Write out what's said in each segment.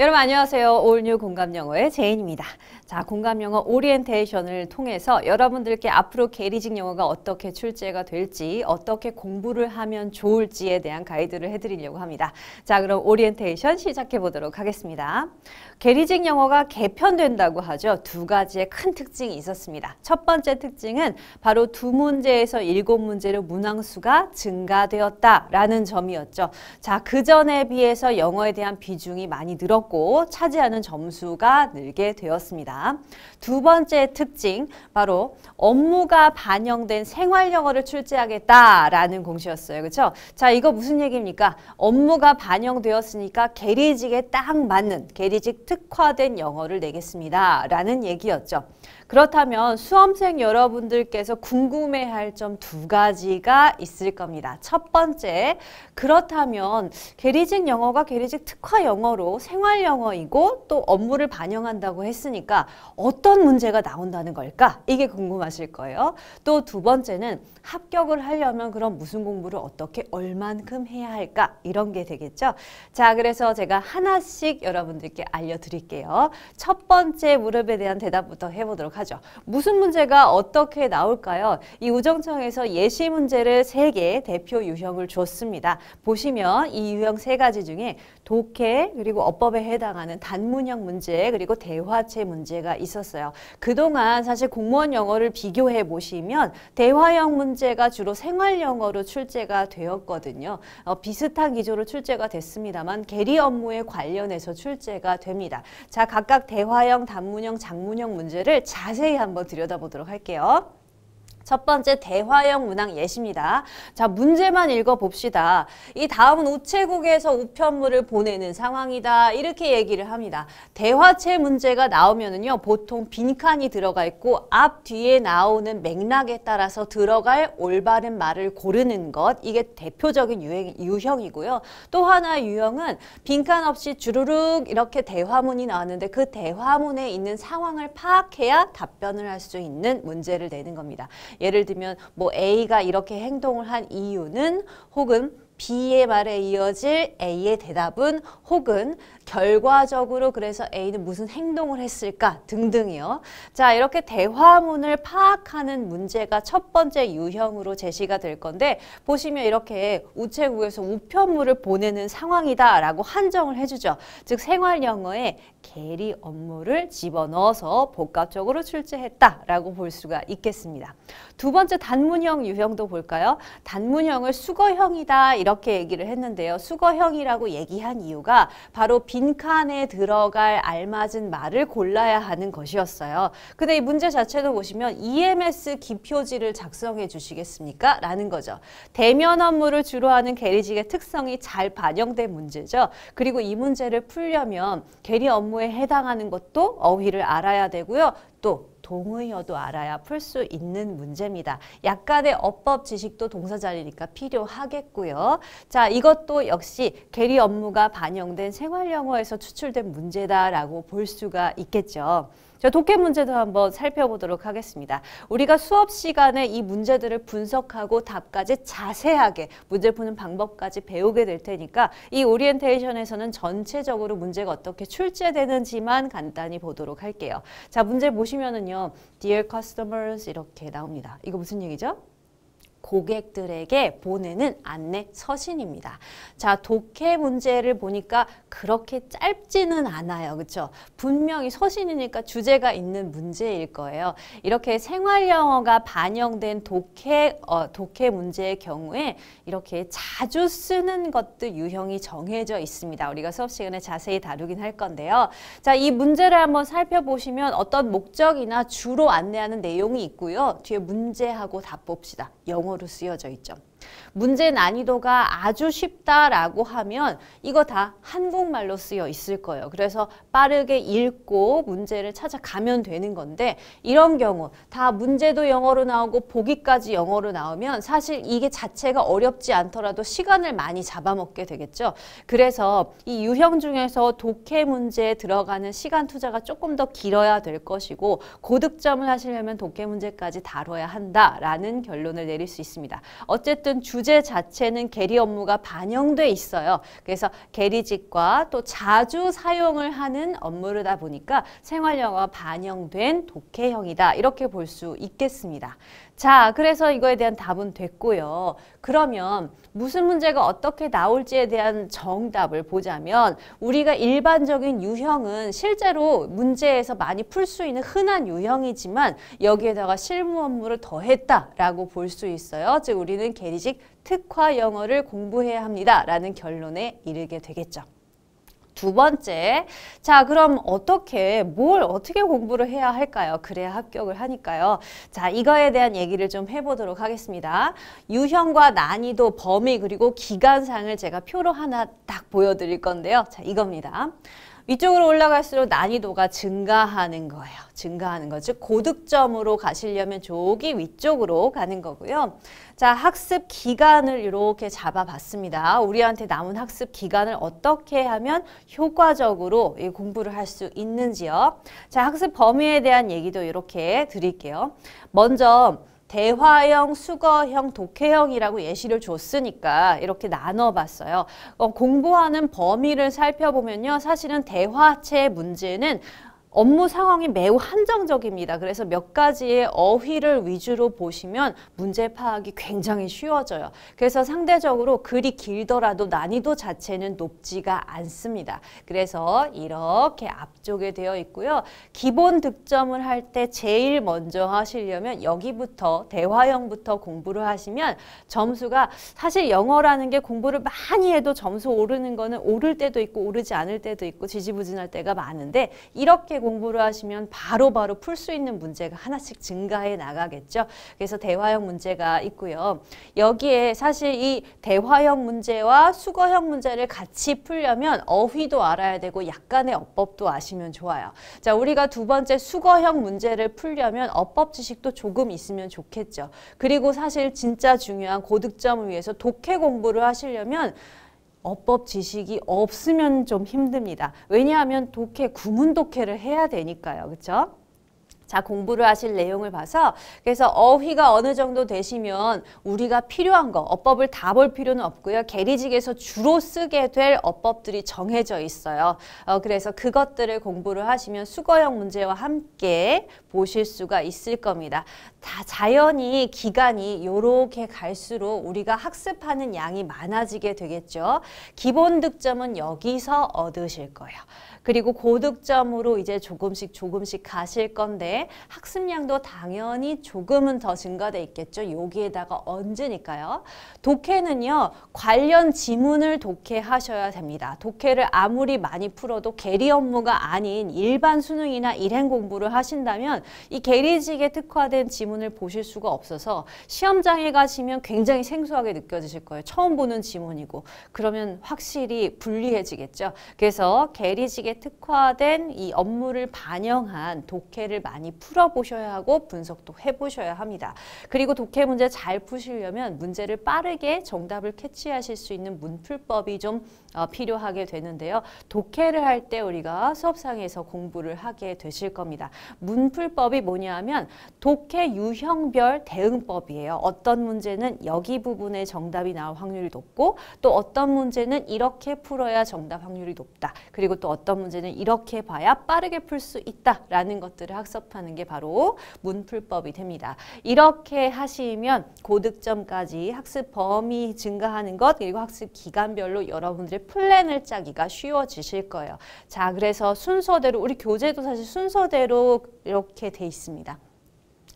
여러분 안녕하세요. 올뉴 공감 영어의 제인입니다. 자, 공감 영어 오리엔테이션을 통해서 여러분들께 앞으로 게리직 영어가 어떻게 출제가 될지, 어떻게 공부를 하면 좋을지에 대한 가이드를 해드리려고 합니다. 자, 그럼 오리엔테이션 시작해 보도록 하겠습니다. 게리직 영어가 개편된다고 하죠. 두 가지의 큰 특징이 있었습니다. 첫 번째 특징은 바로 두 문제에서 일곱 문제로 문항수가 증가되었다라는 점이었죠. 자, 그 전에 비해서 영어에 대한 비중이 많이 늘었고 차지하는 점수가 늘게 되었습니다. 있습두 번째 특징 바로 업무가 반영된 생활 영어를 출제하겠다라는 공시였어요. 그렇죠? 자, 이거 무슨 얘기입니까? 업무가 반영되었으니까 게리직에 딱 맞는 게리직 특화된 영어를 내겠습니다라는 얘기였죠. 그렇다면 수험생 여러분들께서 궁금해할 점 두 가지가 있을 겁니다. 첫 번째, 그렇다면 게리직 영어가 게리직 특화 영어로 생활 영어이고 또 업무를 반영한다고 했으니까 어떤 문제가 나온다는 걸까? 이게 궁금하실 거예요. 또 두 번째는 합격을 하려면 그럼 무슨 공부를 어떻게 얼만큼 해야 할까? 이런 게 되겠죠. 자, 그래서 제가 하나씩 여러분들께 알려드릴게요. 첫 번째 무릎에 대한 대답부터 해보도록 하죠. 무슨 문제가 어떻게 나올까요? 이 우정청에서 예시 문제를 세 개 대표 유형을 줬습니다. 보시면 이 유형 세 가지 중에 독해 그리고 어법에 해당하는 단문형 문제 그리고 대화체 문제 문제가 있었어요. 그동안 사실 공무원 영어를 비교해 보시면 대화형 문제가 주로 생활 영어로 출제가 되었거든요. 어, 비슷한 기조로 출제가 됐습니다만 계리 업무에 관련해서 출제가 됩니다. 자, 각각 대화형, 단문형, 장문형 문제를 자세히 한번 들여다보도록 할게요. 첫 번째 대화형 문항 예시입니다. 자, 문제만 읽어봅시다. 이 다음은 우체국에서 우편물을 보내는 상황이다. 이렇게 얘기를 합니다. 대화체 문제가 나오면은요, 보통 빈칸이 들어가 있고 앞 뒤에 나오는 맥락에 따라서 들어갈 올바른 말을 고르는 것. 이게 대표적인 유행, 유형이고요. 또 하나 유형은 빈칸 없이 주르륵 이렇게 대화문이 나왔는데 그 대화문에 있는 상황을 파악해야 답변을 할 수 있는 문제를 내는 겁니다. 예를 들면 뭐 A가 이렇게 행동을 한 이유는 혹은 B의 말에 이어질 A의 대답은 혹은 결과적으로 그래서 A는 무슨 행동을 했을까 등등이요. 자 이렇게 대화문을 파악하는 문제가 첫 번째 유형으로 제시가 될 건데 보시면 이렇게 우체국에서 우편물을 보내는 상황이다 라고 한정을 해주죠. 즉 생활영어에 계리 업무를 집어넣어서 복합적으로 출제했다 라고 볼 수가 있겠습니다. 두 번째 단문형 유형도 볼까요? 단문형을 수거형이다 이렇 이렇게 얘기를 했는데요. 수거형이라고 얘기한 이유가 바로 빈칸에 들어갈 알맞은 말을 골라야 하는 것이었어요. 근데 이 문제 자체도 보시면 EMS 기표지를 작성해 주시겠습니까? 라는 거죠. 대면 업무를 주로 하는 게리직의 특성이 잘 반영된 문제죠. 그리고 이 문제를 풀려면 게리 업무에 해당하는 것도 어휘를 알아야 되고요. 또 동의어도 알아야 풀 수 있는 문제입니다. 약간의 어법 지식도 동사 자리니까 필요하겠고요. 자, 이것도 역시 계리 업무가 반영된 생활 영어에서 추출된 문제다라고 볼 수가 있겠죠. 자, 독해 문제도 한번 살펴보도록 하겠습니다. 우리가 수업 시간에 이 문제들을 분석하고 답까지 자세하게 문제 푸는 방법까지 배우게 될 테니까 이 오리엔테이션에서는 전체적으로 문제가 어떻게 출제되는지만 간단히 보도록 할게요. 자, 문제 보시면은요. Dear customers 이렇게 나옵니다. 이거 무슨 얘기죠? 고객들에게 보내는 안내 서신입니다. 자, 독해 문제를 보니까 그렇게 짧지는 않아요. 그렇죠? 분명히 서신이니까 주제가 있는 문제일 거예요. 이렇게 생활 영어가 반영된 독해 어, 독해 문제의 경우에 이렇게 자주 쓰는 것들 유형이 정해져 있습니다. 우리가 수업 시간에 자세히 다루긴 할 건데요. 자, 이 문제를 한번 살펴보시면 어떤 목적이나 주로 안내하는 내용이 있고요. 뒤에 문제하고 답 봅시다. 영어 용어로 쓰여져 있죠. 문제 난이도가 아주 쉽다라고 하면 이거 다 한국말로 쓰여 있을 거예요. 그래서 빠르게 읽고 문제를 찾아가면 되는 건데 이런 경우 다 문제도 영어로 나오고 보기까지 영어로 나오면 사실 이게 자체가 어렵지 않더라도 시간을 많이 잡아먹게 되겠죠. 그래서 이 유형 중에서 독해 문제에 들어가는 시간 투자가 조금 더 길어야 될 것이고 고득점을 하시려면 독해 문제까지 다뤄야 한다라는 결론을 내릴 수 있습니다. 어쨌든 어떤 주제 자체는 계리 업무가 반영돼 있어요. 그래서 계리직과 또 자주 사용을 하는 업무르다 보니까 생활영어 가 반영된 독해형이다. 이렇게 볼 수 있겠습니다. 자, 그래서 이거에 대한 답은 됐고요. 그러면 무슨 문제가 어떻게 나올지에 대한 정답을 보자면 우리가 일반적인 유형은 실제로 문제에서 많이 풀 수 있는 흔한 유형이지만 여기에다가 실무 업무를 더했다라고 볼 수 있어요. 즉 우리는 개리직 특화 영어를 공부해야 합니다라는 결론에 이르게 되겠죠. 두 번째, 자 그럼 어떻게 뭘 어떻게 공부를 해야 할까요? 그래야 합격을 하니까요. 자 이거에 대한 얘기를 좀 해보도록 하겠습니다. 유형과 난이도, 범위 그리고 기간상을 제가 표로 하나 딱 보여드릴 건데요. 자 이겁니다. 위쪽으로 올라갈수록 난이도가 증가하는 거예요. 증가하는 거. 죠 고득점으로 가시려면 저기 위쪽으로 가는 거고요. 자, 학습 기간을 이렇게 잡아봤습니다. 우리한테 남은 학습 기간을 어떻게 하면 효과적으로 공부를 할 수 있는지요. 자, 학습 범위에 대한 얘기도 이렇게 드릴게요. 먼저 대화형, 수거형, 독해형이라고 예시를 줬으니까 이렇게 나눠봤어요. 어, 공부하는 범위를 살펴보면요. 사실은 대화체 문제는 업무 상황이 매우 한정적입니다. 그래서 몇 가지의 어휘를 위주로 보시면 문제 파악이 굉장히 쉬워져요. 그래서 상대적으로 글이 길더라도 난이도 자체는 높지가 않습니다. 그래서 이렇게 앞쪽에 되어 있고요. 기본 득점을 할 때 제일 먼저 하시려면 여기부터 대화형부터 공부를 하시면 점수가 사실 영어라는 게 공부를 많이 해도 점수 오르는 거는 오를 때도 있고 오르지 않을 때도 있고 지지부진할 때가 많은데 이렇게 공부를 하시면 바로바로 풀 수 있는 문제가 하나씩 증가해 나가겠죠. 그래서 대화형 문제가 있고요. 여기에 사실 이 대화형 문제와 수거형 문제를 같이 풀려면 어휘도 알아야 되고 약간의 어법도 아시면 좋아요. 자, 우리가 두 번째 수거형 문제를 풀려면 어법 지식도 조금 있으면 좋겠죠. 그리고 사실 진짜 중요한 고득점을 위해서 독해 공부를 하시려면 어법 지식이 없으면 좀 힘듭니다. 왜냐하면 독해, 구문 독해를 해야 되니까요. 그렇죠? 자 공부를 하실 내용을 봐서 그래서 어휘가 어느 정도 되시면 우리가 필요한 거 어법을 다 볼 필요는 없고요. 개리직에서 주로 쓰게 될 어법들이 정해져 있어요. 어, 그래서 그것들을 공부를 하시면 수거형 문제와 함께 보실 수가 있을 겁니다. 다 자연히 기간이 요렇게 갈수록 우리가 학습하는 양이 많아지게 되겠죠. 기본 득점은 여기서 얻으실 거예요. 그리고 고득점으로 이제 조금씩 조금씩 가실 건데 학습량도 당연히 조금은 더 증가돼 있겠죠. 여기에다가 얹으니까요. 독해는요. 관련 지문을 독해하셔야 됩니다. 독해를 아무리 많이 풀어도 계리 업무가 아닌 일반 수능이나 일행 공부를 하신다면 이 계리직에 특화된 지문을 보실 수가 없어서 시험장에 가시면 굉장히 생소하게 느껴지실 거예요. 처음 보는 지문이고 그러면 확실히 불리해지겠죠. 그래서 계리직에 특화된 이 업무를 반영한 독해를 많이 많이 풀어보셔야 하고 분석도 해보셔야 합니다. 그리고 독해 문제 잘 푸시려면 문제를 빠르게 정답을 캐치하실 수 있는 문풀법이 좀 어, 필요하게 되는데요. 독해를 할 때 우리가 수업상에서 공부를 하게 되실 겁니다. 문풀법이 뭐냐 하면 독해 유형별 대응법이에요. 어떤 문제는 여기 부분에 정답이 나올 확률이 높고 또 어떤 문제는 이렇게 풀어야 정답 확률이 높다. 그리고 또 어떤 문제는 이렇게 봐야 빠르게 풀 수 있다라는 것들을 학습하는 생각하는 게 바로 문풀법이 됩니다. 이렇게 하시면 고득점까지 학습 범위 증가하는 것 그리고 학습 기간별로 여러분들의 플랜을 짜기가 쉬워지실 거예요. 자, 그래서 순서대로 우리 교재도 사실 순서대로 이렇게 돼 있습니다.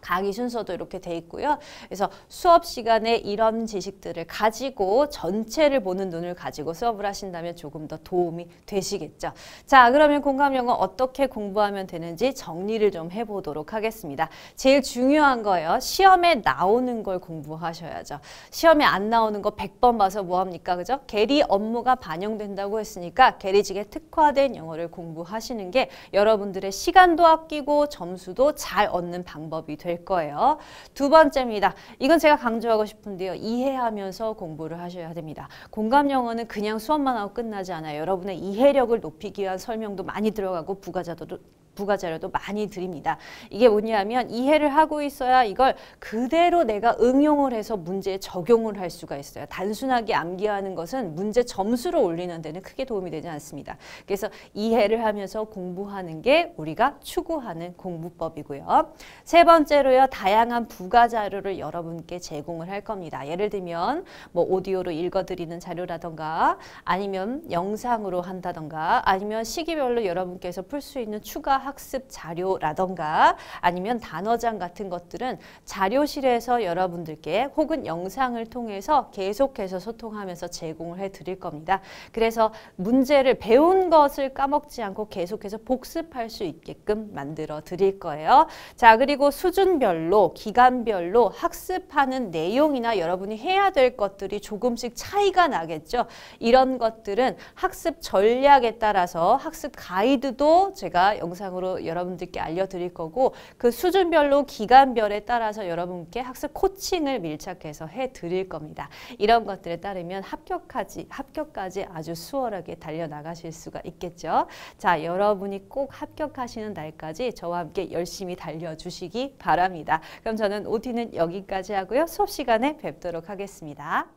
강의 순서도 이렇게 돼 있고요. 그래서 수업 시간에 이런 지식들을 가지고 전체를 보는 눈을 가지고 수업을 하신다면 조금 더 도움이 되시겠죠. 자, 그러면 공감영어 어떻게 공부하면 되는지 정리를 좀 해보도록 하겠습니다. 제일 중요한 거예요. 시험에 나오는 걸 공부하셔야죠. 시험에 안 나오는 거 100번 봐서 뭐합니까? 그죠? 개리 업무가 반영된다고 했으니까 개리직에 특화된 영어를 공부하시는 게 여러분들의 시간도 아끼고 점수도 잘 얻는 방법이 될될 거예요. 두 번째입니다. 이건 제가 강조하고 싶은데요. 이해하면서 공부를 하셔야 됩니다. 공감 영어는 그냥 수업만 하고 끝나지 않아요. 여러분의 이해력을 높이기 위한 설명도 많이 들어가고 부가자도 부가 자료도 많이 드립니다. 이게 뭐냐면 이해를 하고 있어야 이걸 그대로 내가 응용을 해서 문제에 적용을 할 수가 있어요. 단순하게 암기하는 것은 문제 점수를 올리는 데는 크게 도움이 되지 않습니다. 그래서 이해를 하면서 공부하는 게 우리가 추구하는 공부법이고요. 세 번째로요. 다양한 부가 자료를 여러분께 제공을 할 겁니다. 예를 들면 뭐 오디오로 읽어드리는 자료라던가 아니면 영상으로 한다던가 아니면 시기별로 여러분께서 풀 수 있는 추가 학습 자료라던가 아니면 단어장 같은 것들은 자료실에서 여러분들께 혹은 영상을 통해서 계속해서 소통하면서 제공을 해드릴 겁니다. 그래서 문제를 배운 것을 까먹지 않고 계속해서 복습할 수 있게끔 만들어 드릴 거예요. 자 그리고 수준별로 기간별로 학습하는 내용이나 여러분이 해야 될 것들이 조금씩 차이가 나겠죠. 이런 것들은 학습 전략에 따라서 학습 가이드도 제가 영상으로 방향으로 여러분들께 알려드릴 거고 그 수준별로 기간별에 따라서 여러분께 학습 코칭을 밀착해서 해드릴 겁니다. 이런 것들에 따르면 합격까지 합격까지 아주 수월하게 달려나가실 수가 있겠죠. 자 여러분이 꼭 합격하시는 날까지 저와 함께 열심히 달려주시기 바랍니다. 그럼 저는 오 t 는 여기까지 하고요. 수업 시간에 뵙도록 하겠습니다.